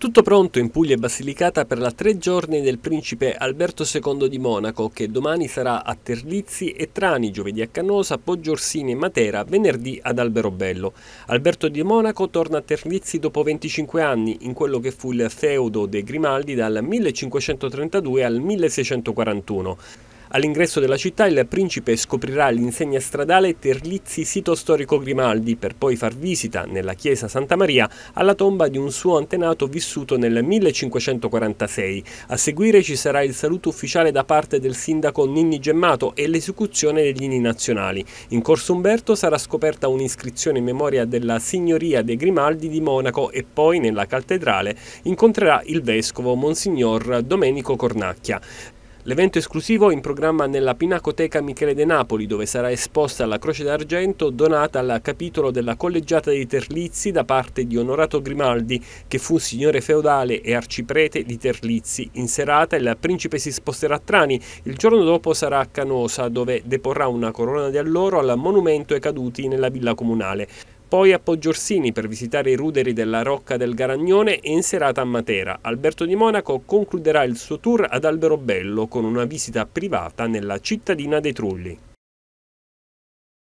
Tutto pronto in Puglia e Basilicata per la tre giorni del principe Alberto II di Monaco che domani sarà a Terlizzi e Trani, giovedì a Canosa, Poggiorsini e Matera, venerdì ad Alberobello. Alberto di Monaco torna a Terlizzi dopo 25 anni in quello che fu il feudo dei Grimaldi dal 1532 al 1641. All'ingresso della città il principe scoprirà l'insegna stradale Terlizzi sito storico Grimaldi per poi far visita nella chiesa Santa Maria alla tomba di un suo antenato vissuto nel 1546. A seguire ci sarà il saluto ufficiale da parte del sindaco Ninni Gemmato e l'esecuzione degli inni nazionali. In Corso Umberto sarà scoperta un'iscrizione in memoria della Signoria dei Grimaldi di Monaco e poi nella cattedrale incontrerà il vescovo Monsignor Domenico Cornacchia. L'evento esclusivo in programma nella Pinacoteca Michele De Napoli, dove sarà esposta la Croce d'Argento donata al capitolo della collegiata dei Terlizzi da parte di Onorato Grimaldi, che fu signore feudale e arciprete di Terlizzi. In serata il principe si sposterà a Trani, il giorno dopo sarà a Canosa, dove deporrà una corona di alloro al monumento ai caduti nella villa comunale poi a Poggiorsini per visitare i ruderi della Rocca del Garagnone e in serata a Matera. Alberto di Monaco concluderà il suo tour ad Alberobello con una visita privata nella cittadina dei Trulli.